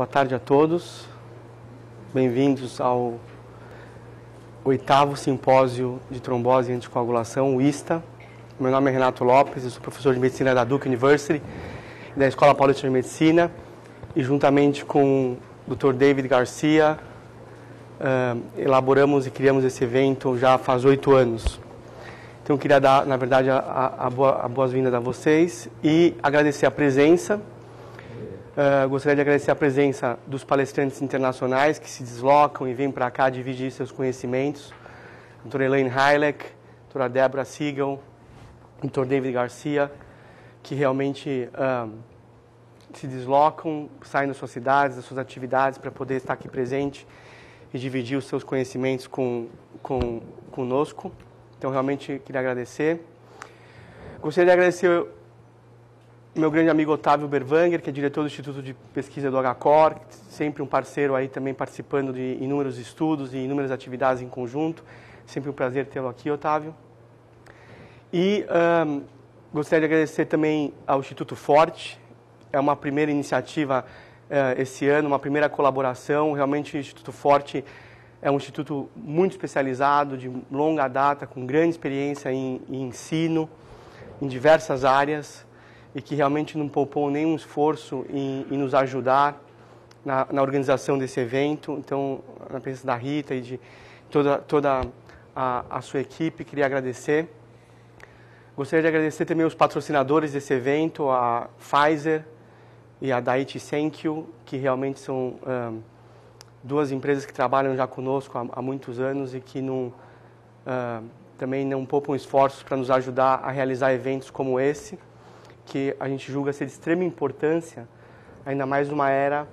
Boa tarde a todos. Bem-vindos ao oitavo simpósio de trombose e anticoagulação, o ISTA. Meu nome é Renato Lopes, eu sou professor de medicina da Duke University, da Escola Paulista de Medicina, e juntamente com o Dr. David Garcia, uh, elaboramos e criamos esse evento já faz oito anos. Então, eu queria dar, na verdade, a, a, a boas-vindas a vocês e agradecer a presença ah, gostaria de agradecer a presença dos palestrantes internacionais que se deslocam e vêm para cá dividir seus conhecimentos. Doutora Elaine Heilek, doutora Débora Siegel, doutor David Garcia, que realmente uh, se deslocam, saem das suas cidades, das suas atividades para poder estar aqui presente e dividir os seus conhecimentos com, com conosco. Então, realmente, queria agradecer. Gostaria de agradecer meu grande amigo Otávio Berwanger, que é diretor do Instituto de Pesquisa do HCOR, sempre um parceiro aí também participando de inúmeros estudos e inúmeras atividades em conjunto. Sempre um prazer tê-lo aqui, Otávio. E um, gostaria de agradecer também ao Instituto Forte, é uma primeira iniciativa uh, esse ano, uma primeira colaboração. Realmente o Instituto Forte é um instituto muito especializado, de longa data, com grande experiência em, em ensino, em diversas áreas e que realmente não poupou nenhum esforço em, em nos ajudar na, na, organização desse evento. Então, na presença da Rita e de toda, toda a, a sua equipe, queria agradecer. Gostaria de agradecer também os patrocinadores desse evento, a Pfizer e a Daiichi Senkyo, que realmente são um, duas empresas que trabalham já conosco há, há muitos anos e que não, um, também não poupam esforços para nos ajudar a realizar eventos como esse que a gente julga ser de extrema importância, ainda mais numa era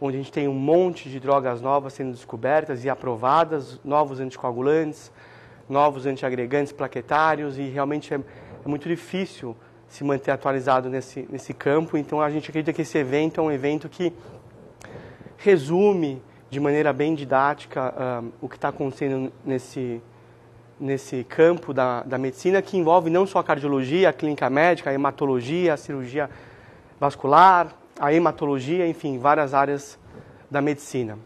onde a gente tem um monte de drogas novas sendo descobertas e aprovadas, novos anticoagulantes, novos antiagregantes plaquetários, e realmente é, é muito difícil se manter atualizado nesse, nesse campo. Então a gente acredita que esse evento é um evento que resume de maneira bem didática um, ah, o que está acontecendo nesse, nesse campo da, da medicina que envolve não só a cardiologia, a clínica médica, a hematologia, a cirurgia vascular, a hematologia, enfim, várias áreas da medicina.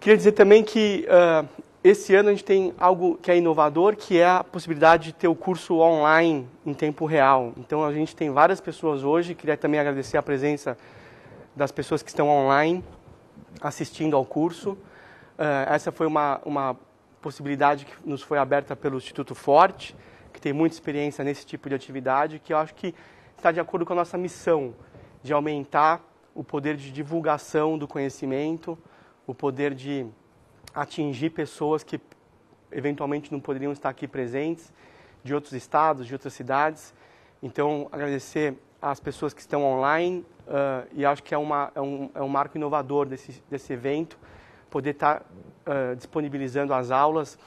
Queria dizer também que uh, esse ano a gente tem algo que é inovador, que é a possibilidade de ter o curso online em tempo real. Então a gente tem várias pessoas hoje, queria também agradecer a presença das pessoas que estão online assistindo ao curso. Uh, essa foi uma, uma possibilidade que nos foi aberta pelo Instituto Forte, que tem muita experiência nesse tipo de atividade, que eu acho que está de acordo com a nossa missão de aumentar o poder de divulgação do conhecimento, o poder de atingir pessoas que eventualmente não poderiam estar aqui presentes, de outros estados, de outras cidades. Então, agradecer às pessoas que estão online uh, e acho que é, uma, é, um, é um marco inovador desse, desse evento poder estar tá, uh, disponibilizando as aulas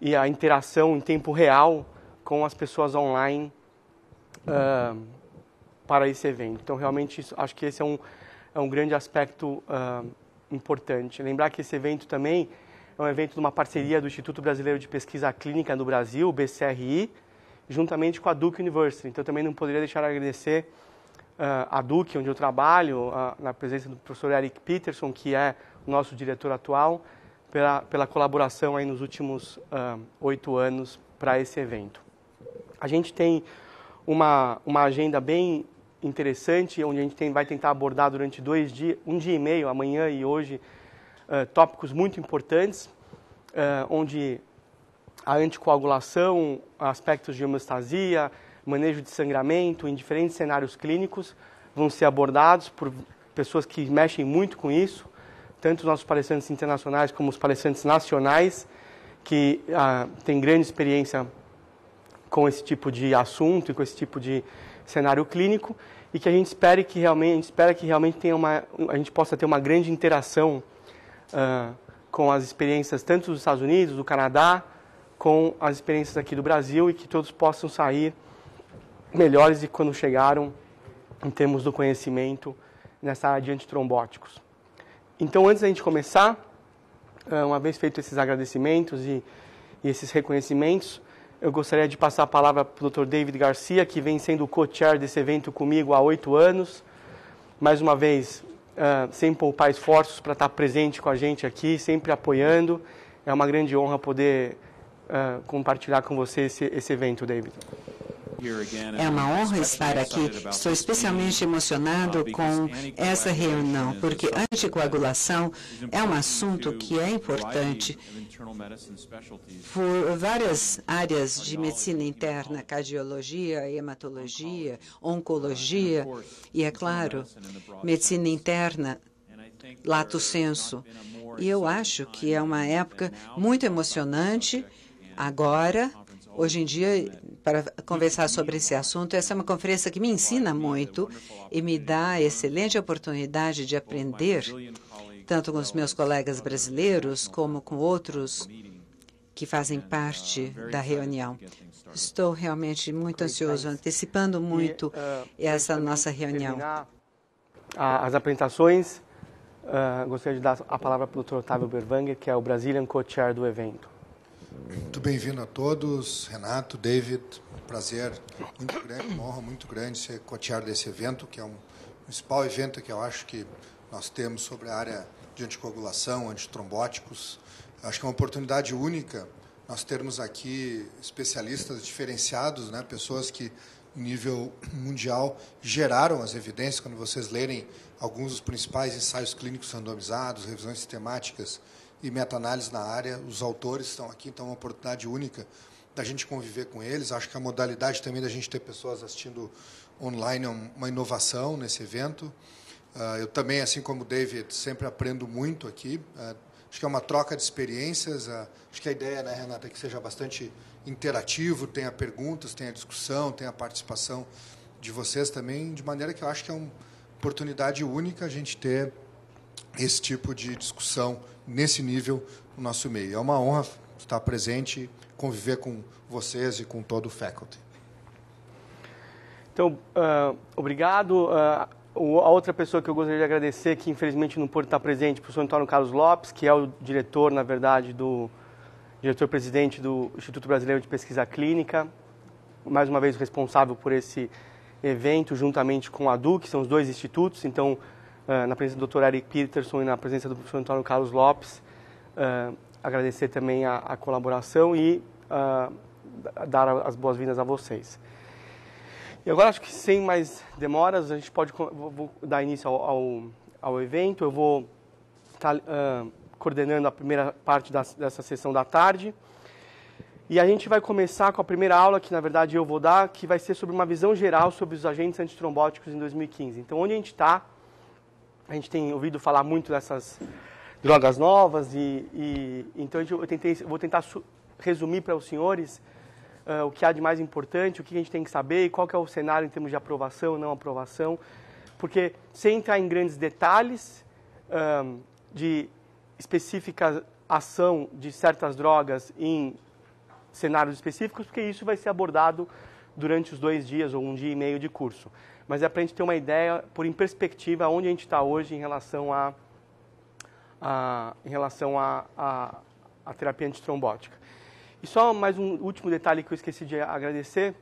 e a interação em tempo real com as pessoas online uh, para esse evento. Então, realmente, isso, acho que esse é um, é um grande aspecto uh, importante. Lembrar que esse evento também é um evento de uma parceria do Instituto Brasileiro de Pesquisa Clínica no Brasil, BCRI, juntamente com a Duke University. Então, também não poderia deixar de agradecer uh, a Duke, onde eu trabalho, uh, na presença do professor Eric Peterson, que é nosso diretor atual, pela, pela colaboração aí nos últimos ah, oito uh, anos para esse evento. A gente tem uma, uma agenda bem interessante, onde a gente tem, vai tentar abordar durante dois dias, um dia e meio, amanhã e hoje, uh, tópicos muito importantes, uh, onde a anticoagulação, aspectos de hemostasia, manejo de sangramento em diferentes cenários clínicos vão ser abordados por pessoas que mexem muito com isso tanto os nossos palestrantes internacionais como os palestrantes nacionais, que ah, têm grande experiência com esse tipo de assunto e com esse tipo de cenário clínico e que a gente espere que realmente a gente espera que realmente tenha uma a gente possa ter uma grande interação ah, com as experiências tanto dos Estados Unidos do Canadá com as experiências aqui do Brasil e que todos possam sair melhores de quando chegaram em termos do conhecimento nessa área de antitrombóticos. Então, antes da gente começar, eh, uma vez feito esses agradecimentos e, e esses reconhecimentos, eu gostaria de passar a palavra para o Dr. David Garcia, que vem sendo o co-chair desse evento comigo há oito anos. Mais uma vez, uh, sem poupar esforços para estar tá presente com a gente aqui, sempre apoiando. É uma grande honra poder uh, compartilhar com você esse, esse evento, David. É uma honra estar aqui. Estou especialmente emocionado com essa reunião, porque anticoagulação é um assunto que é importante por várias áreas de medicina interna, cardiologia, hematologia, oncologia e, é claro, medicina interna lato senso. E eu acho que é uma época muito emocionante agora Hoje em dia, para conversar sobre esse assunto, essa é uma conferência que me ensina muito e me dá excelente oportunidade de aprender, tanto com os meus colegas brasileiros como com outros que fazem parte da reunião. Estou realmente muito ansioso, antecipando muito essa nossa reunião. Ah, as apresentações, uh, gostaria de dar a palavra para o Dr. Otávio Berwanger, que é o Brazilian Co-Chair do evento. Muito bem-vindo a todos, Renato, David, prazer muito grande, uma honra muito grande ser cotear desse evento, que é um principal evento que eu acho que nós temos sobre a área de anticoagulação, antitrombóticos. Acho que é uma oportunidade única nós termos aqui especialistas diferenciados, né? pessoas que, nível mundial, geraram as evidências. Quando vocês lerem alguns dos principais ensaios clínicos randomizados, revisões sistemáticas e meta-análise na área. Os autores estão aqui, então é uma oportunidade única da gente conviver com eles. Acho que a modalidade também da gente ter pessoas assistindo online é uma inovação nesse evento. Ah, eu também, assim como o David, sempre aprendo muito aqui. Ah, acho que é uma troca de experiências. Ah, acho que a ideia, né, Renata, é que seja bastante interativo, tenha perguntas, tenha discussão, tenha participação de vocês também, de maneira que eu acho que é uma oportunidade única a gente ter esse tipo de discussão nesse nível no nosso meio. É uma honra estar presente, conviver com vocês e com todo o faculty. Então, uh, obrigado. Uh a outra pessoa que eu gostaria de agradecer, que infelizmente não pôde estar presente, o professor Antônio Carlos Lopes, que é o diretor, na verdade, do diretor-presidente do Instituto Brasileiro de Pesquisa Clínica, mais uma vez responsável por esse evento, juntamente com a DU, que são os dois institutos. Então, ah, na presença do Dr. Eric Peterson e na presença do professor Antônio Carlos Lopes. Ah, agradecer também a, a colaboração e ah, dar as boas-vindas a vocês. E agora acho que sem mais demoras a gente pode vou dar início ao, ao, ao evento. Eu vou estar tá, uh, coordenando a primeira parte da, dessa sessão da tarde. E a gente vai começar com a primeira aula que, na verdade, eu vou dar, que vai ser sobre uma visão geral sobre os agentes antitrombóticos em 2015. Então, onde a gente está, a gente tem ouvido falar muito dessas drogas novas e, e então eu tentei, vou tentar resumir para os senhores uh, o que há de mais importante, o que a gente tem que saber e qual que é o cenário em termos de aprovação, não aprovação, porque sem entrar em grandes detalhes um, ehm, de específica ação de certas drogas em cenários específicos, porque isso vai ser abordado durante os dois dias ou um dia e meio de curso mas é para a gente ter uma ideia, por em perspectiva, onde a gente está hoje em relação a, a em relação a, a, a, terapia antitrombótica. E só mais um último detalhe que eu esqueci de agradecer.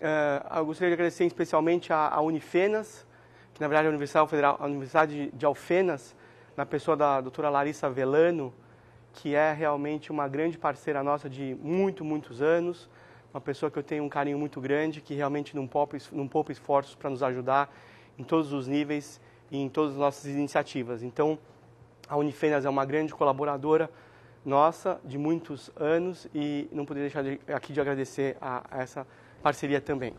Uh, eu gostaria de agradecer especialmente a, a Unifenas, que na verdade é a Universidade, Federal, a Universidade de Alfenas, na pessoa da doutora Larissa Velano, que é realmente uma grande parceira nossa de muito, muitos anos uma pessoa que eu tenho um carinho muito grande, que realmente não poupa, esforços para nos ajudar em todos os níveis e em todas as nossas iniciativas. Então, a Unifenas é uma grande colaboradora nossa de muitos anos e não poderia deixar de, aqui de agradecer a, a essa parceria também.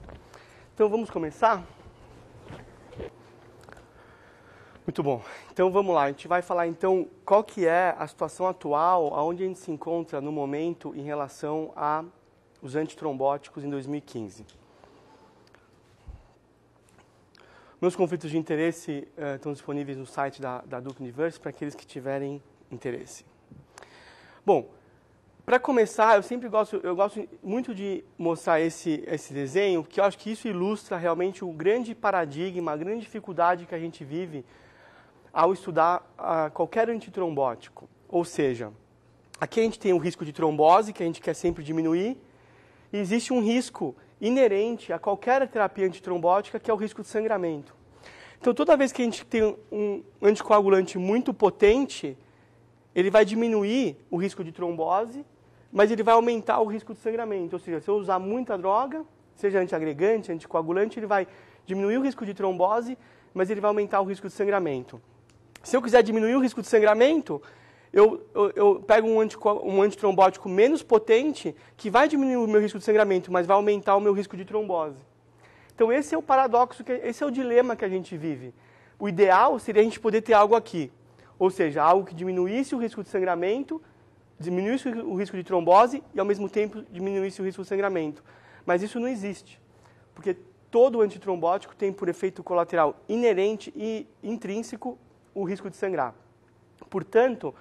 Então, vamos começar? Muito bom. Então vamos lá, a gente vai falar então qual que é a situação atual, aonde a gente se encontra no momento em relação a os antitrombóticos em 2015. Meus conflitos de interesse uh, estão disponíveis no site da, da Duke Universe para aqueles que tiverem interesse. Bom, para começar, eu sempre gosto, eu gosto muito de mostrar esse, esse desenho, porque eu acho que isso ilustra realmente o grande paradigma, a grande dificuldade que a gente vive ao estudar uh, qualquer antitrombótico. Ou seja, aqui a gente tem o risco de trombose, que a gente quer sempre diminuir, existe um risco inerente a qualquer terapia antitrombótica, que é o risco de sangramento. Então, toda vez que a gente tem um anticoagulante muito potente, ele vai diminuir o risco de trombose, mas ele vai aumentar o risco de sangramento. Ou seja, se eu usar muita droga, seja antiagregante, anticoagulante, ele vai diminuir o risco de trombose, mas ele vai aumentar o risco de sangramento. Se eu quiser diminuir o risco de sangramento, eu, eu, eu pego um, anti, um antitrombótico menos potente, que vai diminuir o meu risco de sangramento, mas vai aumentar o meu risco de trombose. Então esse é o paradoxo, que, esse é o dilema que a gente vive. O ideal seria a gente poder ter algo aqui, ou seja, algo que diminuísse o risco de sangramento, diminuísse o risco de trombose e ao mesmo tempo diminuísse o risco de sangramento. Mas isso não existe, porque todo antitrombótico tem por efeito colateral inerente e intrínseco o risco de sangrar. Portanto,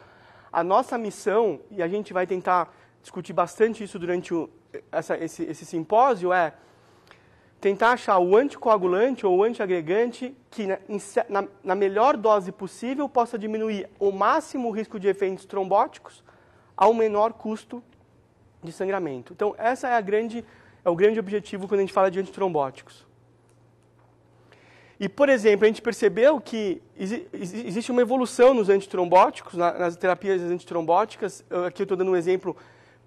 a nossa missão, e a gente vai tentar discutir bastante isso durante o, essa, esse, esse simpósio, é tentar achar o anticoagulante ou o antiagregante que, na, né, na, na, melhor dose possível, possa diminuir o máximo o risco de efeitos trombóticos ao menor custo de sangramento. Então, essa é a grande, é o grande objetivo quando a gente fala de antitrombóticos. E, por exemplo, a gente percebeu que existe uma evolução nos antitrombóticos, nas terapias antitrombóticas. Aqui eu estou dando um exemplo,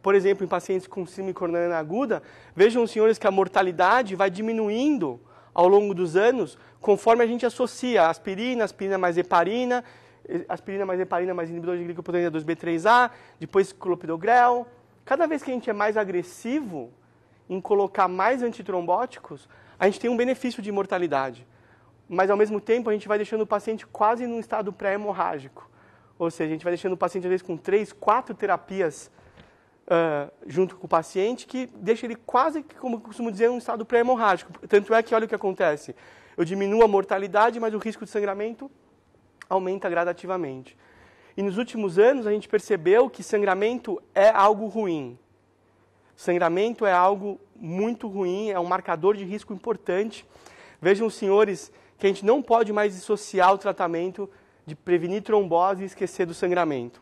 por exemplo, em pacientes com síndrome coronariana aguda. Vejam, senhores, que a mortalidade vai diminuindo ao longo dos anos, conforme a gente associa aspirina, aspirina mais heparina, aspirina mais heparina mais inibidor de glicoproteína 2B3A, depois clopidogrel. Cada vez que a gente é mais agressivo em colocar mais antitrombóticos, a gente tem um benefício de mortalidade mas ao mesmo tempo a gente vai deixando o paciente quase num estado pré-hemorrágico. Ou seja, a gente vai deixando o paciente às vezes com três, quatro terapias uh, junto com o paciente, que deixa ele quase, como eu costumo dizer, um estado pré-hemorrágico. Tanto é que olha o que acontece. Eu diminuo a mortalidade, mas o risco de sangramento aumenta gradativamente. E nos últimos anos a gente percebeu que sangramento é algo ruim. Sangramento é algo muito ruim, é um marcador de risco importante. Vejam, senhores, que a gente não pode mais dissociar o tratamento de prevenir trombose e esquecer do sangramento.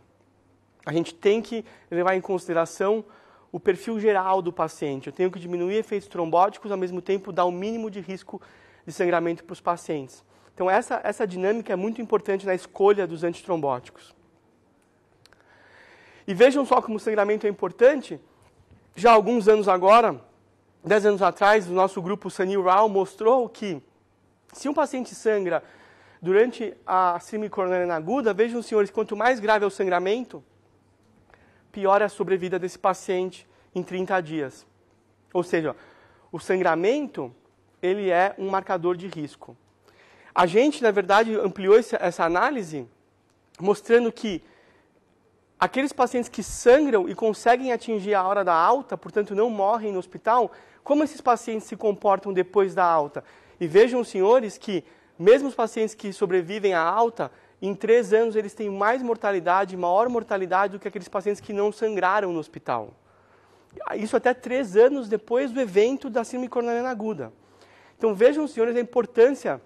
A gente tem que levar em consideração o perfil geral do paciente. Eu tenho que diminuir efeitos trombóticos, ao mesmo tempo dar o um mínimo de risco de sangramento para os pacientes. Então, essa, essa dinâmica é muito importante na escolha dos antitrombóticos. E vejam só como o sangramento é importante. Já há alguns anos agora, dez anos atrás, o nosso grupo Sanil Rao mostrou que se um paciente sangra durante a síndrome coronariana aguda, vejam, senhores, quanto mais grave é o sangramento, pior é a sobrevida desse paciente em 30 dias. Ou seja, o sangramento ele é um marcador de risco. A gente, na verdade, ampliou essa análise mostrando que aqueles pacientes que sangram e conseguem atingir a hora da alta, portanto não morrem no hospital, como esses pacientes se comportam depois da alta? E vejam, senhores, que mesmo os pacientes que sobrevivem à alta, em três anos eles têm mais mortalidade, maior mortalidade do que aqueles pacientes que não sangraram no hospital. Isso até três anos depois do evento da síndrome coronariana aguda. Então vejam, senhores, a importância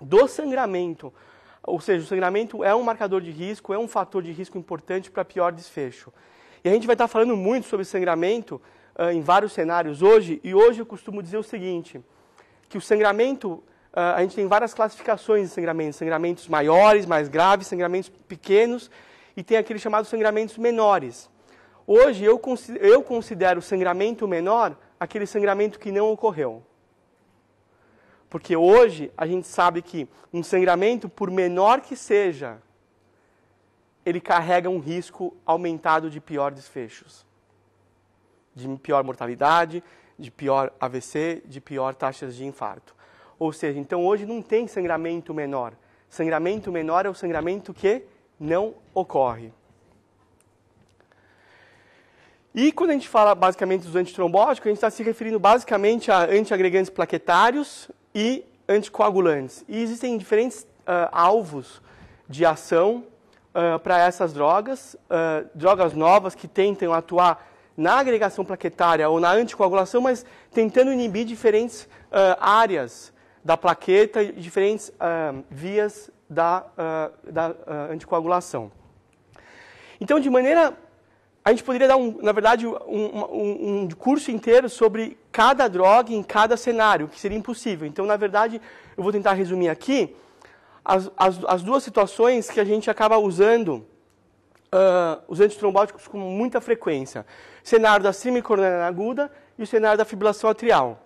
do sangramento. Ou seja, o sangramento é um marcador de risco, é um fator de risco importante para pior desfecho. E a gente vai estar falando muito sobre sangramento uh, em vários cenários hoje, e hoje eu costumo dizer o seguinte: que o sangramento, ah, a gente tem várias classificações de sangramentos, sangramentos maiores, mais graves, sangramentos pequenos e tem aquele chamado sangramentos menores. Hoje eu considero, eu considero sangramento menor aquele sangramento que não ocorreu. Porque hoje a gente sabe que um sangramento, por menor que seja, ele carrega um risco aumentado de pior desfechos, de pior mortalidade, de pior AVC, de pior taxas de infarto. Ou seja, então hoje não tem sangramento menor. Sangramento menor é o sangramento que não ocorre. E quando a gente fala basicamente dos antitrombóticos, a gente está se referindo basicamente a antiagregantes plaquetários e anticoagulantes. E existem diferentes uh, alvos de ação uh, para essas drogas, uh, drogas novas que tentam atuar na agregação plaquetária ou na anticoagulação, mas tentando inibir diferentes uh, áreas da plaqueta diferentes uh, vias da, uh, da anticoagulação. Então, de maneira. A gente poderia dar, um, na verdade, um, um, um curso inteiro sobre cada droga em cada cenário, que seria impossível. Então, na verdade, eu vou tentar resumir aqui as, as, as duas situações que a gente acaba usando uh, os antitrombóticos com muita frequência. Cenário da síndrome coronariana aguda e o cenário da fibrilação atrial.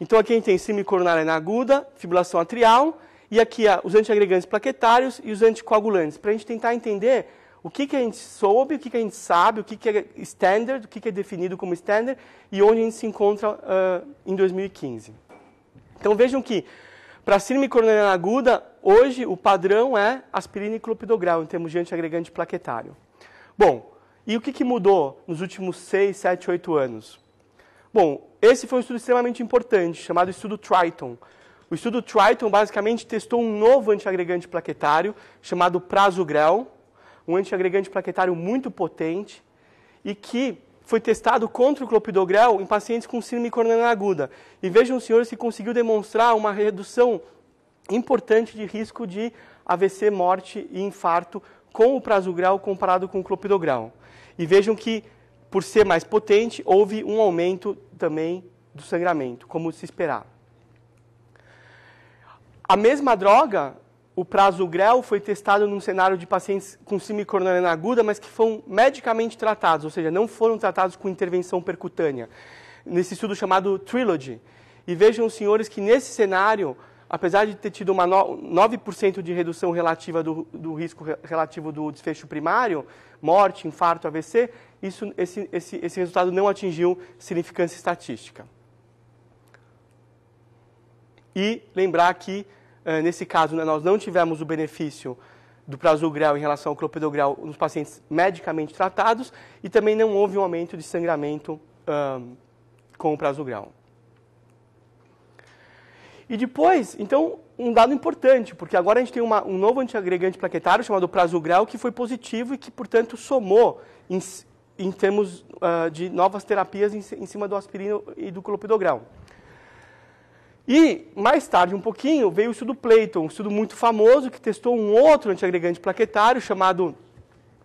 Então aqui a gente tem síndrome coronariana aguda, fibrilação atrial, e aqui uh, os antiagregantes plaquetários e os anticoagulantes, para a gente tentar entender o que, que a gente soube, o que, que a gente sabe, o que, que é standard, o que, que é definido como standard e onde a gente se encontra uh, em 2015. Então vejam que para síndrome coronariana aguda, hoje o padrão é aspirina e clopidogrel em termos de antiagregante plaquetário. Bom, e o que, que mudou nos últimos 6, 7, 8 anos? Bom, esse foi um estudo extremamente importante, chamado estudo Triton. O estudo Triton basicamente testou um novo antiagregante plaquetário, chamado prasugrel, um antiagregante plaquetário muito potente, e que foi testado contra o clopidogrel em pacientes com síndrome coronariana aguda. E vejam, senhores, que conseguiu demonstrar uma redução importante de risco de AVC, morte e infarto com o prasugrel comparado com o clopidogrel. E vejam que, por ser mais potente, houve um aumento também do sangramento, como se esperava. A mesma droga, o prasugrel, foi testado num cenário de pacientes com síndrome coronariana aguda, mas que foram medicamente tratados, ou seja, não foram tratados com intervenção percutânea, nesse estudo chamado Trilogy. E vejam, senhores, que nesse cenário apesar de ter tido uma no, 9% de redução relativa do, do risco relativo do desfecho primário, morte, infarto, AVC, isso, esse, esse, esse resultado não atingiu significância estatística. E lembrar que, eh, nesse caso, né, nós não tivemos o benefício do prazo prasugrel em relação ao clopidogrel nos pacientes medicamente tratados e também não houve um aumento de sangramento um, com o prazo prasugrel. E depois, então, um dado importante, porque agora a gente tem uma, um novo antiagregante plaquetário chamado prasugrel, que foi positivo e que, portanto, somou em, em termos uh, de novas terapias em, em, cima do aspirino e do clopidogrel. E, mais tarde, um pouquinho, veio o estudo Playton, um estudo muito famoso que testou um outro antiagregante plaquetário chamado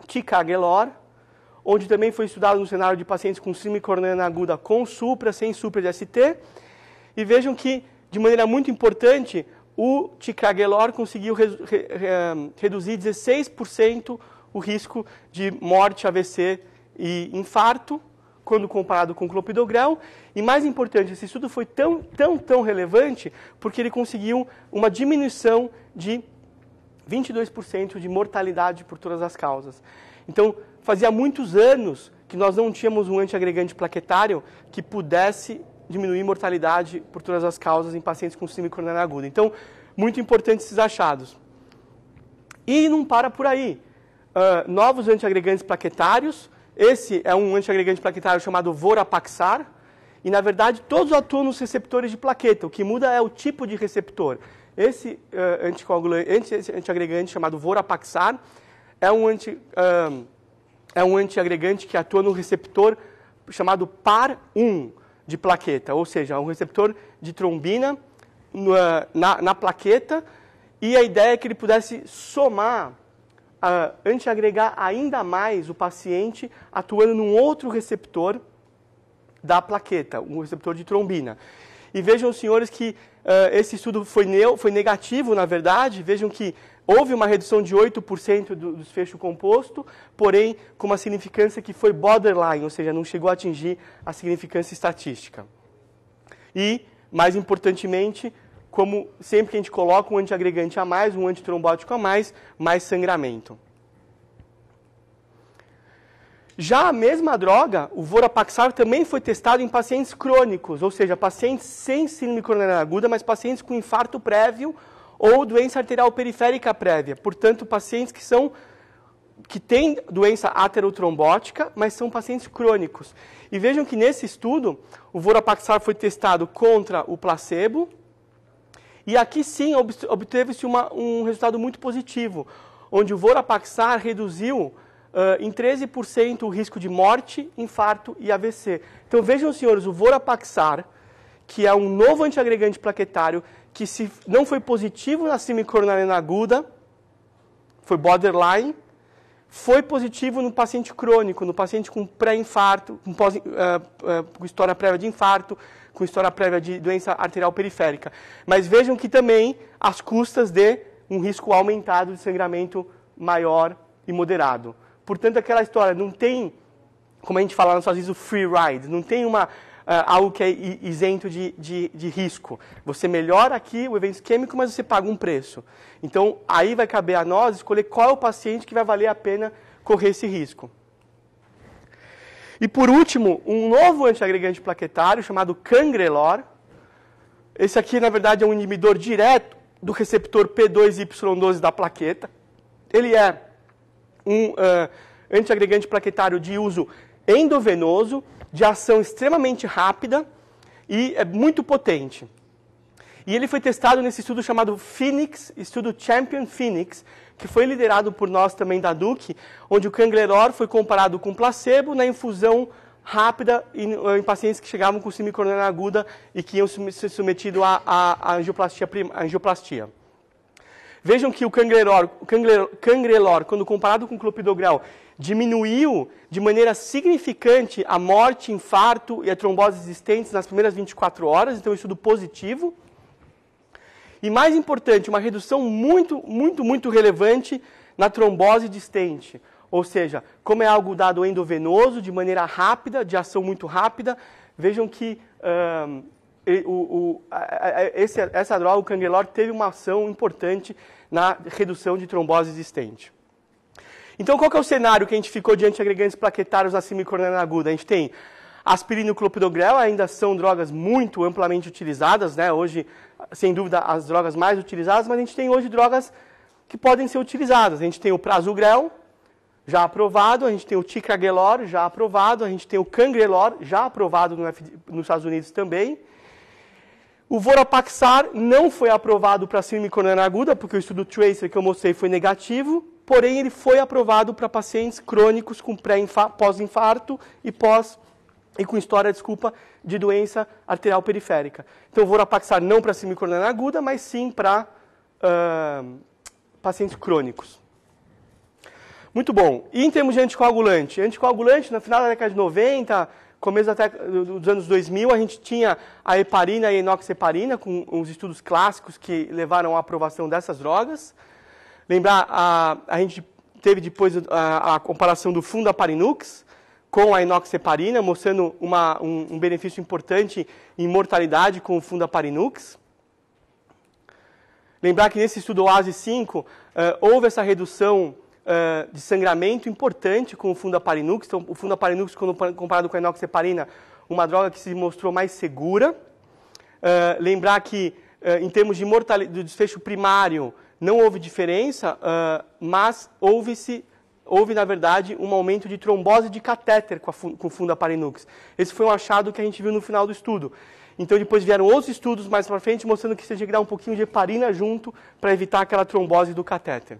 ticagrelor, onde também foi estudado no cenário de pacientes com síndrome coronariana aguda com supra, sem supra de ST. E vejam que de maneira muito importante, o Ticagrelor conseguiu re, re, re, eh, reduzir 16% o risco de morte, AVC e infarto, quando comparado com o clopidogrel. E mais importante, esse estudo foi tão, tão, tão relevante, porque ele conseguiu uma diminuição de 22% de mortalidade por todas as causas. Então, fazia muitos anos que nós não tínhamos um antiagregante plaquetário que pudesse diminuir mortalidade por todas as causas em pacientes com síndrome coronária aguda. Então, muito importante esses achados. E não para por aí. Uh, novos antiagregantes plaquetários. Esse é um antiagregante plaquetário chamado Vorapaxar. E, na verdade, todos atuam nos receptores de plaqueta. O que muda é o tipo de receptor. Esse, uh, ah, anticoagulante, antiagregante chamado Vorapaxar é um, anti, uh, é um antiagregante que atua no receptor chamado PAR1 de plaqueta, ou seja, um receptor de trombina eh, na, na plaqueta, e a ideia é que ele pudesse somar, uh, antiagregar ainda mais o paciente atuando num outro receptor da plaqueta, um receptor de trombina. E vejam, senhores, que uh, esse estudo foi, foi negativo, na verdade, vejam que Houve uma redução de 8% do desfecho composto, porém com uma significância que foi borderline, ou seja, não chegou a atingir a significância estatística. E, mais importantemente, como sempre que a gente coloca um antiagregante a mais, um antitrombótico a mais, mais sangramento. Já a mesma droga, o vorapaxar, também foi testado em pacientes crônicos, ou seja, pacientes sem síndrome coronariana aguda, mas pacientes com infarto prévio ou doença arterial periférica prévia. Portanto, pacientes que são que têm doença aterotrombótica, mas são pacientes crônicos. E vejam que nesse estudo, o vorapaxar foi testado contra o placebo, e aqui sim obteve-se um resultado muito positivo, onde o vorapaxar reduziu Uh, em 13% o risco de morte, infarto e AVC. Então vejam, senhores, o Vorapaxar, que é um novo antiagregante plaquetário, que se não foi positivo na semicoronariana aguda, foi borderline, foi positivo no paciente crônico, no paciente com pré-infarto, com, uh, uh, com história prévia de infarto, com história prévia de doença arterial periférica. Mas vejam que também as custas de um risco aumentado de sangramento maior e moderado. Portanto, aquela história não tem, como a gente fala às vezes, o free ride, não tem uma é, algo que é isento de, de, de risco. Você melhora aqui o evento isquêmico, mas você paga um preço. Então, aí vai caber a nós escolher qual é o paciente que vai valer a pena correr esse risco. E por último, um novo antiagregante plaquetário chamado Cangrelor. Esse aqui, na verdade, é um inibidor direto do receptor P2Y12 da plaqueta. Ele é um uh, antiagregante plaquetário de uso endovenoso de ação extremamente rápida e é muito potente. E ele foi testado nesse estudo chamado Phoenix, estudo Champion Phoenix, que foi liderado por nós também da Duke, onde o Canglerol foi comparado com placebo na infusão rápida em, eh, em pacientes que chegavam com semicoronária aguda e que iam ser submetidos à angioplastia, angioplastia. Vejam que o cangrelor, cangrelor, cangrelor quando comparado com o clopidogrel, diminuiu de maneira significante a morte, infarto e a trombose existentes nas primeiras 24 horas, então é um estudo positivo. E mais importante, uma redução muito, muito, muito relevante na trombose distente. Ou seja, como é algo dado endovenoso, de maneira rápida, de ação muito rápida, vejam que o, o, a, a, esse, essa droga, o cangrelor, teve uma ação importante na redução de trombose existente. Então, qual é o cenário que a gente ficou diante de agregantes plaquetários na semicordana aguda? A gente tem aspirina e clopidogrel, ainda são drogas muito amplamente utilizadas, né? hoje, sem dúvida, as drogas mais utilizadas, mas a gente tem hoje drogas que podem ser utilizadas. A gente tem o prasugrel, já aprovado, a gente tem o ticagrelor já aprovado, a gente tem o cangrelor, já aprovado no F... nos Estados Unidos também. O Vorapaxar não foi aprovado para síndrome coronariana aguda, porque o estudo Tracer que eu mostrei foi negativo, porém ele foi aprovado para pacientes crônicos com pós-infarto e pós e com história, desculpa, de doença arterial periférica. Então, o Vorapaxar não para síndrome coronariana aguda, mas sim para uh, pacientes crônicos. Muito bom. E em termos de anticoagulante? Anticoagulante, na final da década de 90, começo até dos anos 2000, a gente tinha a heparina e a enoxeparina, com os estudos clássicos que levaram à aprovação dessas drogas. Lembrar, a, a gente teve depois a, a comparação do Aparinux com a enoxeparina, mostrando uma, um, um, benefício importante em mortalidade com o Aparinux. Lembrar que nesse estudo OASI 5, uh, eh, houve essa redução uh, de sangramento importante com o fundo aparinux. Então, o Fundaparinux, quando comparado com a inoxeparina, uma droga que se mostrou mais segura. Uh, lembrar que, uh, em termos de mortalidade, do desfecho primário, não houve diferença, mas houve-se houve, na verdade, um aumento de trombose de catéter com, a, com aparinux. Esse foi um achado que a gente viu no final do estudo. Então, depois vieram outros estudos mais para frente mostrando que você tinha que dar um pouquinho de heparina junto para evitar aquela trombose do catéter.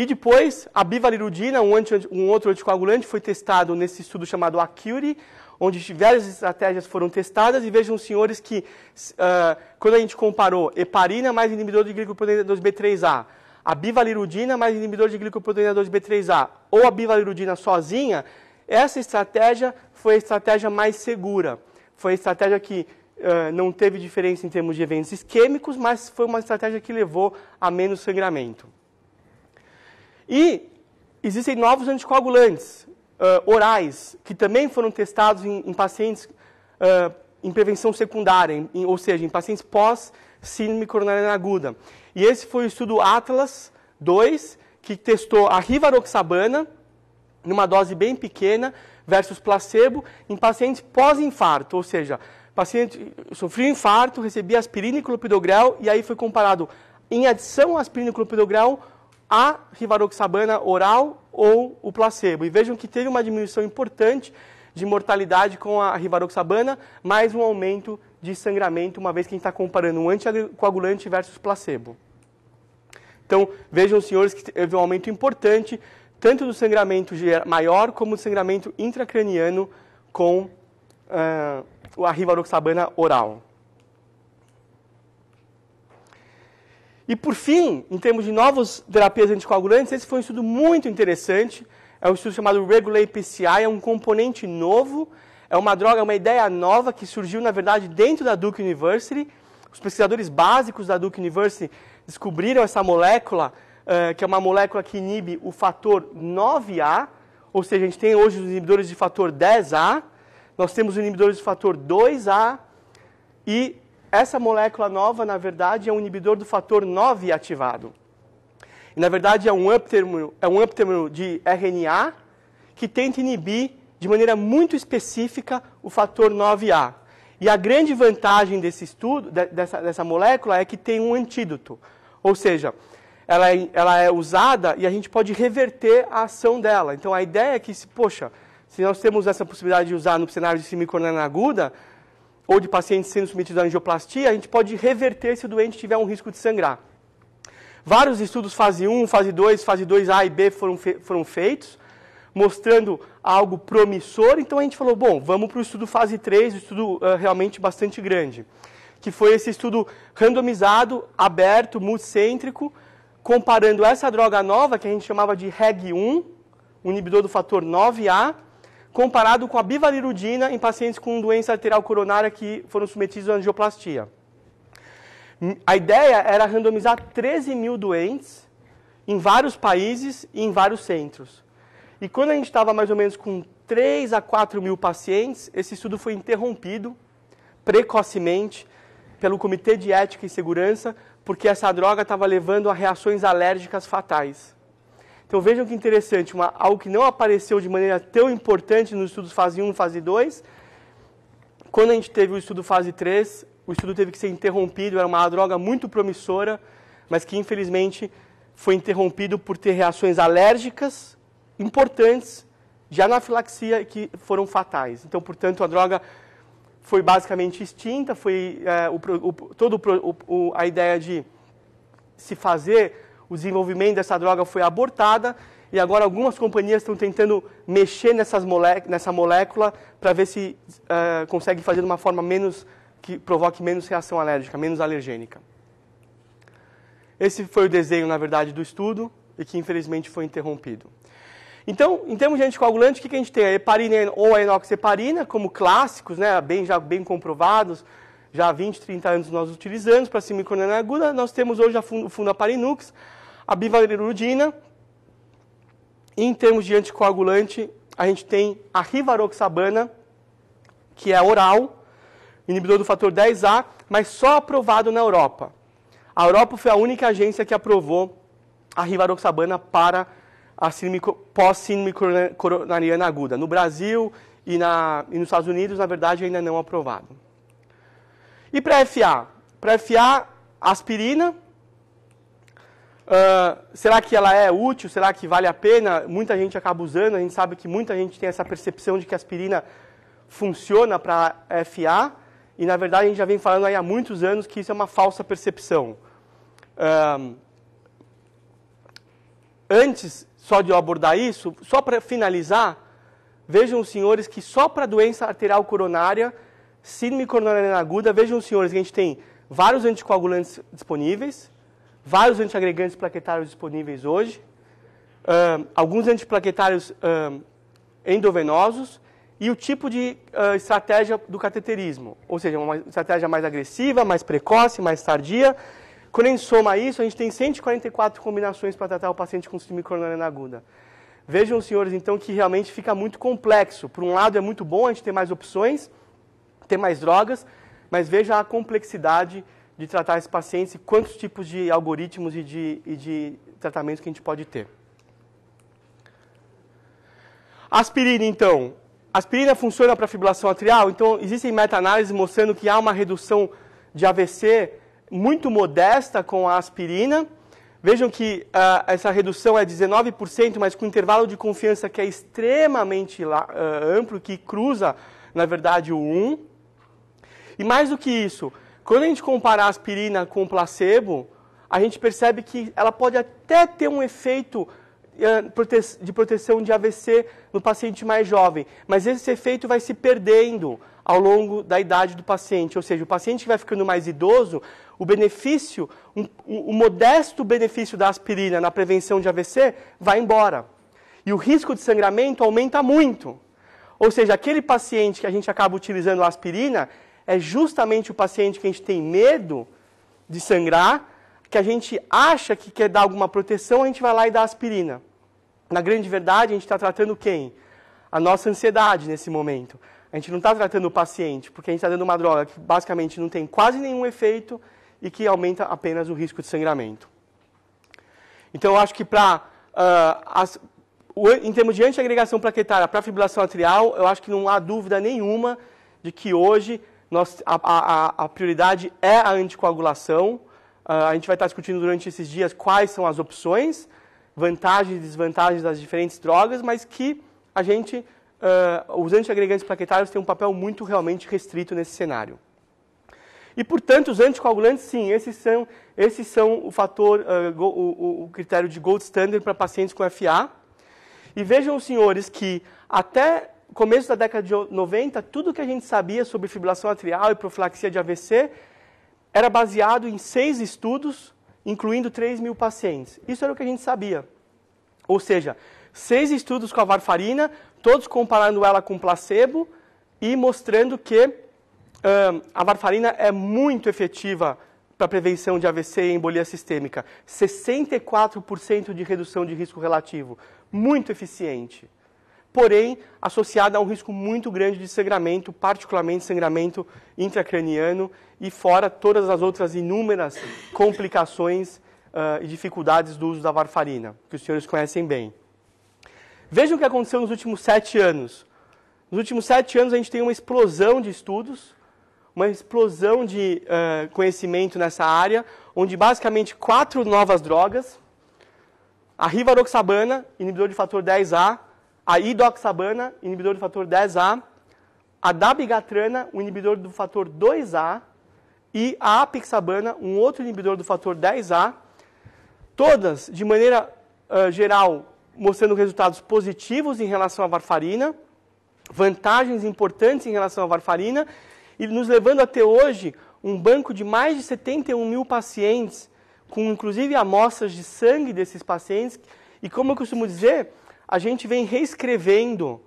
E depois, a bivalirudina, um, anti, um outro anticoagulante, foi testado nesse estudo chamado ACURE, onde várias estratégias foram testadas e vejam, senhores, que uh, quando a gente comparou heparina mais inibidor de glicoproteína 2B3A, a bivalirudina mais inibidor de glicoproteína 2B3A ou a bivalirudina sozinha, essa estratégia foi a estratégia mais segura. Foi a estratégia que uh, não teve diferença em termos de eventos isquêmicos, mas foi uma estratégia que levou a menos sangramento. E existem novos anticoagulantes uh, orais, que também foram testados em, em pacientes uh, em prevenção secundária, em, em, ou seja, em pacientes pós-síndrome coronariana aguda. E esse foi o estudo Atlas 2, que testou a rivaroxabana, numa dose bem pequena, versus placebo, em pacientes pós-infarto, ou seja, paciente sofreu infarto, recebia aspirina e clopidogrel, e aí foi comparado em adição à aspirina e clopidogrel a rivaroxabana oral ou o placebo. E vejam que teve uma diminuição importante de mortalidade com a rivaroxabana, mais um aumento de sangramento, uma vez que a gente está comparando um anticoagulante versus placebo. Então, vejam, senhores, que teve um aumento importante, tanto do sangramento maior, como do sangramento intracraniano com uh, a rivaroxabana oral. E por fim, em termos de novas terapias anticoagulantes, esse foi um estudo muito interessante. É um estudo chamado Regulate PCI, é um componente novo, é uma droga, é uma ideia nova que surgiu, na verdade, dentro da Duke University. Os pesquisadores básicos da Duke University descobriram essa molécula, uh, que é uma molécula que inibe o fator 9A, ou seja, a gente tem hoje os inibidores de fator 10A, nós temos os inibidores de fator 2A e essa molécula nova, na verdade, é um inibidor do fator 9 ativado. E, na verdade, é um uptérmino é um uptérmino de RNA que tenta inibir de maneira muito específica o fator 9A. E a grande vantagem desse estudo, dessa, dessa molécula, é que tem um antídoto. Ou seja, ela é, ela é usada e a gente pode reverter a ação dela. Então a ideia é que, poxa, se nós temos essa possibilidade de usar no cenário de semicorona aguda, ou de pacientes sendo submetidos à angioplastia, a gente pode reverter se o doente tiver um risco de sangrar. Vários estudos fase 1, fase 2, fase 2A e B foram, fe foram feitos, mostrando algo promissor. Então a gente falou, bom, vamos para o estudo fase 3, um estudo uh, realmente bastante grande, que foi esse estudo randomizado, aberto, multicêntrico, comparando essa droga nova, que a gente chamava de REG1, o inibidor do fator 9A, comparado com a bivalirudina em pacientes com doença arterial coronária que foram submetidos à angioplastia. Hum, a ideia era randomizar 13 mil doentes em vários países e em vários centros. E quando a gente estava mais ou menos com 3 a 4 mil pacientes, esse estudo foi interrompido precocemente pelo Comitê de Ética e Segurança, porque essa droga estava levando a reações alérgicas fatais. Então vejam que interessante, uma, algo que não apareceu de maneira tão importante nos estudos fase 1 fase 2. Quando a gente teve o estudo fase 3, o estudo teve que ser interrompido, era uma droga muito promissora, mas que infelizmente foi interrompido por ter reações alérgicas importantes de anafilaxia que foram fatais. Então, portanto, a droga foi basicamente extinta, foi é, o, o, o, a ideia de se fazer o desenvolvimento dessa droga foi abortada e agora algumas companhias estão tentando mexer nessas mole nessa molécula para ver se uh, consegue fazer de uma forma menos que provoque menos reação alérgica, menos alergênica. Esse foi o desenho, na verdade, do estudo e que infelizmente foi interrompido. Então, em termos de anticoagulante, o que, que a gente tem? A heparina ou a enoxeparina, como clássicos, né, bem, já bem comprovados, já há 20, 30 anos nós utilizamos para a simicroniana aguda. Nós temos hoje a fundo o a bivalirudina. E em termos de anticoagulante, a gente tem a rivaroxabana, que é oral, inibidor do fator 10A, mas só aprovado na Europa. A Europa foi a única agência que aprovou a rivaroxabana para a pós-síndrome coronariana aguda. No Brasil e, na, e, nos Estados Unidos, na verdade, ainda não aprovado. E para FA? Para FA, aspirina, Uh, será que ela é útil? Será que vale a pena? Muita gente acaba usando, a gente sabe que muita gente tem essa percepção de que a aspirina funciona para FA, e na verdade a gente já vem falando há muitos anos que isso é uma falsa percepção. Uh, antes só de eu abordar isso, só para finalizar, vejam os senhores que só para doença arterial coronária, síndrome coronariana aguda, vejam os senhores que a gente tem vários anticoagulantes disponíveis, vários antiagregantes plaquetários disponíveis hoje, uh, alguns antiplaquetários uh, endovenosos e o tipo de uh, estratégia do cateterismo, ou seja, uma estratégia mais agressiva, mais precoce, mais tardia. Quando a gente soma isso, a gente tem 144 combinações para tratar o paciente com síndrome coronariana aguda. Vejam, senhores, então, que realmente fica muito complexo. Por um lado, é muito bom a gente ter mais opções, ter mais drogas, mas veja a complexidade de tratar esses pacientes e quantos tipos de algoritmos e de, e de tratamentos que a gente pode ter. Aspirina, então. Aspirina funciona para fibrilação atrial, então existem meta-análises mostrando que há uma redução de AVC muito modesta com a aspirina. Vejam que uh, essa redução é 19%, mas com um intervalo de confiança que é extremamente uh, amplo, que cruza, na verdade, o 1. E mais do que isso, quando a gente comparar a aspirina com o placebo, a gente percebe que ela pode até ter um efeito eh, de proteção de AVC no paciente mais jovem, mas esse efeito vai se perdendo ao longo da idade do paciente, ou seja, o paciente que vai ficando mais idoso, o benefício, um, o modesto benefício da aspirina na prevenção de AVC vai embora. E o risco de sangramento aumenta muito. Ou seja, aquele paciente que a gente acaba utilizando a aspirina, é justamente o paciente que a gente tem medo de sangrar, que a gente acha que quer dar alguma proteção, a gente vai lá e dá aspirina. Na grande verdade, a gente está tratando quem? A nossa ansiedade nesse momento. A gente não está tratando o paciente, porque a gente está dando uma droga que basicamente não tem quase nenhum efeito e que aumenta apenas o risco de sangramento. Então, eu acho que para. Uh, ah, em termos de antiagregação plaquetária para fibrilação atrial, eu acho que não há dúvida nenhuma de que hoje nós, a, a, a prioridade é a anticoagulação. Uh, a gente vai estar discutindo durante esses dias quais são as opções, vantagens e desvantagens das diferentes drogas, mas que a gente, uh, os antiagregantes plaquetários têm um papel muito realmente restrito nesse cenário. E, portanto, os anticoagulantes, sim, esses são, esses são o fator, uh, go, o, o, critério de gold standard para pacientes com FA. E vejam, senhores, que até começo da década de 90, tudo que a gente sabia sobre fibrilação atrial e profilaxia de AVC era baseado em seis estudos, incluindo 3 mil pacientes. Isso era o que a gente sabia. Ou seja, seis estudos com a varfarina, todos comparando ela com placebo e mostrando que hum, a varfarina é muito efetiva para prevenção de AVC e embolia sistêmica. 64% de redução de risco relativo. Muito eficiente porém associada a um risco muito grande de sangramento, particularmente sangramento intracraniano e fora todas as outras inúmeras complicações uh, e dificuldades do uso da varfarina, que os senhores conhecem bem. Vejam o que aconteceu nos últimos sete anos. Nos últimos sete anos, a gente tem uma explosão de estudos, uma explosão de uh, conhecimento nessa área, onde basicamente quatro novas drogas, a rivaroxabana, inibidor de fator 10A, a idoxabana, inibidor do fator 10A. A dabigatrana, um inibidor do fator 2A. E a apixabana, um outro inibidor do fator 10A. Todas, de maneira uh, geral, mostrando resultados positivos em relação à varfarina, vantagens importantes em relação à varfarina, e nos levando até hoje um banco de mais de 71 mil pacientes, com inclusive amostras de sangue desses pacientes. E como eu costumo dizer, a gente vem reescrevendo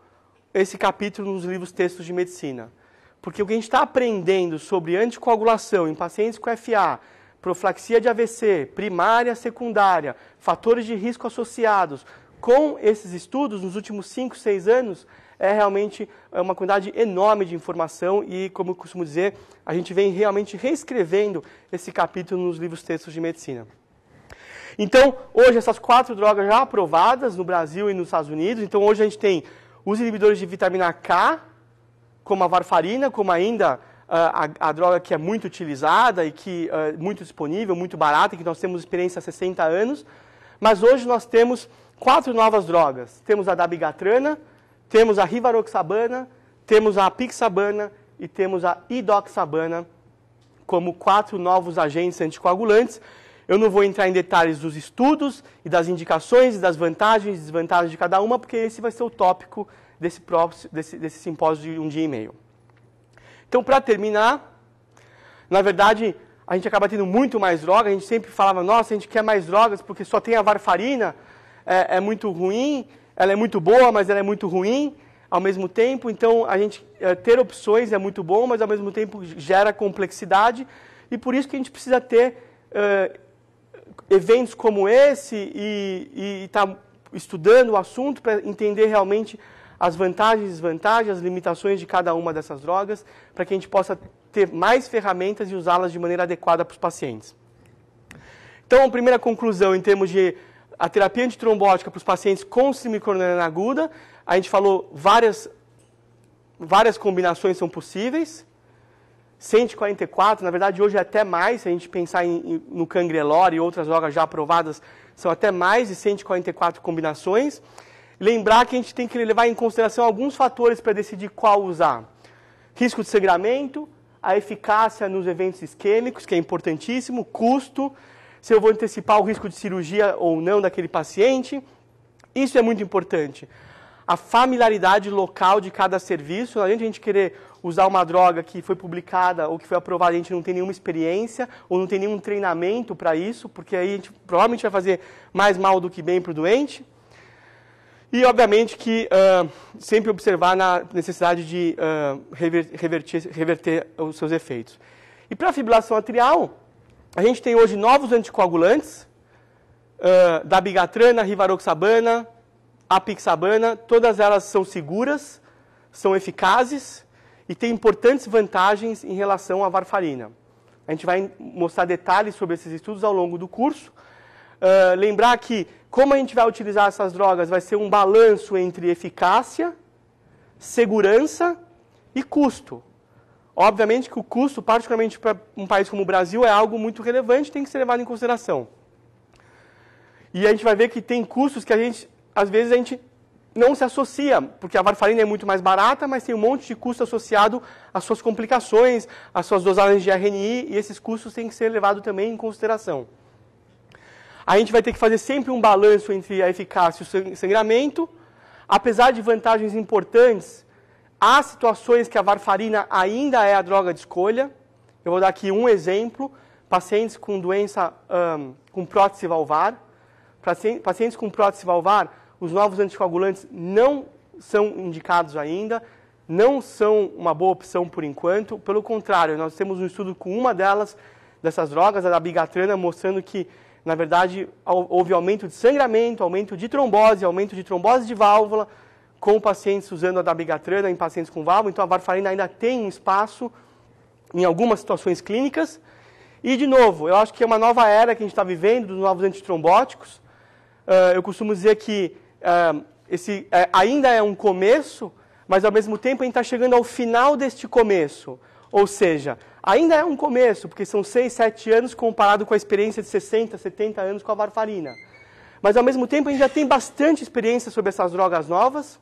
esse capítulo nos livros textos de medicina. Porque o que a gente está aprendendo sobre anticoagulação em pacientes com FA, profilaxia de AVC, primária, secundária, fatores de risco associados, com esses estudos nos últimos 5, 6 anos, é realmente é uma quantidade enorme de informação e, como eu costumo dizer, a gente vem realmente reescrevendo esse capítulo nos livros textos de medicina. Então, hoje essas quatro drogas já aprovadas no Brasil e nos Estados Unidos. Então, hoje a gente tem os inibidores de vitamina K, como a varfarina, como ainda ah, a, a, droga que é muito utilizada e que é muito disponível, muito barata, que nós temos experiência há 60 anos. Mas hoje nós temos quatro novas drogas. Temos a dabigatrana, temos a rivaroxabana, temos a apixabana e temos a idoxabana como quatro novos agentes anticoagulantes eu não vou entrar em detalhes dos estudos e das indicações e das vantagens e desvantagens de cada uma, porque esse vai ser o tópico desse, desse, desse simpósio de um dia e meio. Então, para terminar, na verdade, a gente acaba tendo muito mais droga. A gente sempre falava, nossa, a gente quer mais drogas porque só tem a varfarina, é, é muito ruim, ela é muito boa, mas ela é muito ruim ao mesmo tempo. Então, a gente é, ter opções é muito bom, mas ao mesmo tempo gera complexidade. E por isso que a gente precisa ter eventos como esse e está estudando o assunto para entender realmente as vantagens e desvantagens, as limitações de cada uma dessas drogas, para que a gente possa ter mais ferramentas e usá-las de maneira adequada para os pacientes. Então, a primeira conclusão em termos de a terapia antitrombótica para os pacientes com síndrome coronariana aguda, a gente falou várias, várias combinações são possíveis. 144, na verdade hoje é até mais, se a gente pensar em, no cangrelore e outras drogas já aprovadas, são até mais de 144 combinações. Lembrar que a gente tem que levar em consideração alguns fatores para decidir qual usar. Risco de sangramento, a eficácia nos eventos isquêmicos, que é importantíssimo, custo, se eu vou antecipar o risco de cirurgia ou não daquele paciente. Isso é muito importante a familiaridade local de cada serviço. Não adianta a gente querer usar uma droga que foi publicada ou que foi aprovada, a gente não tem nenhuma experiência ou não tem nenhum treinamento para isso, porque aí a gente provavelmente vai fazer mais mal do que bem para o doente. E, obviamente, que uh, sempre observar na necessidade de uh, reverter, reverter os seus efeitos. E para a fibrilação atrial, a gente tem hoje novos anticoagulantes, uh, da bigatrana, rivaroxabana, a Pixabana, todas elas são seguras, são eficazes e têm importantes vantagens em relação à varfarina. A gente vai mostrar detalhes sobre esses estudos ao longo do curso. Uh, lembrar que como a gente vai utilizar essas drogas vai ser um balanço entre eficácia, segurança e custo. Obviamente que o custo, particularmente para um país como o Brasil, é algo muito relevante, tem que ser levado em consideração. E a gente vai ver que tem custos que a gente às vezes a gente não se associa, porque a varfarina é muito mais barata, mas tem um monte de custo associado às suas complicações, às suas dosagens de RNI, e esses custos têm que ser levados também em consideração. A gente vai ter que fazer sempre um balanço entre a eficácia e o sangramento. Apesar de vantagens importantes, há situações que a varfarina ainda é a droga de escolha. Eu vou dar aqui um exemplo: pacientes com doença um, com prótese valvar. Pacientes com prótese valvar, os novos anticoagulantes não são indicados ainda, não são uma boa opção por enquanto. Pelo contrário, nós temos um estudo com uma delas, dessas drogas, a da bigatrana, mostrando que, na verdade, houve aumento de sangramento, aumento de trombose, aumento de trombose de válvula com pacientes usando a da bigatrana em pacientes com válvula. Então, a varfarina ainda tem um espaço em algumas situações clínicas. E, de novo, eu acho que é uma nova era que a gente está vivendo dos novos antitrombóticos. Ah, eu costumo dizer que uh, esse uh, ainda é um começo, mas ao mesmo tempo a gente está chegando ao final deste começo. Ou seja, ainda é um começo, porque são 6, 7 anos comparado com a experiência de 60, 70 anos com a varfarina. Mas ao mesmo tempo a gente já tem bastante experiência sobre essas drogas novas,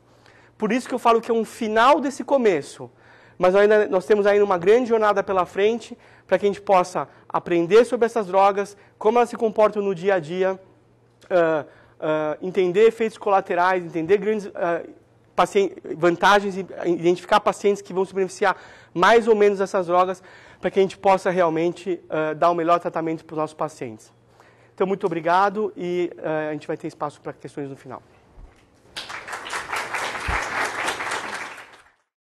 por isso que eu falo que é um final desse começo. Mas ainda, nós temos ainda uma grande jornada pela frente para que a gente possa aprender sobre essas drogas, como elas se comportam no dia a dia, uh, uh, entender efeitos colaterais, entender grandes uh, vantagens e identificar pacientes que vão se beneficiar mais ou menos dessas drogas para que a gente possa realmente uh, dar o melhor tratamento para os nossos pacientes. Então, muito obrigado e uh, a gente vai ter espaço para questões no final.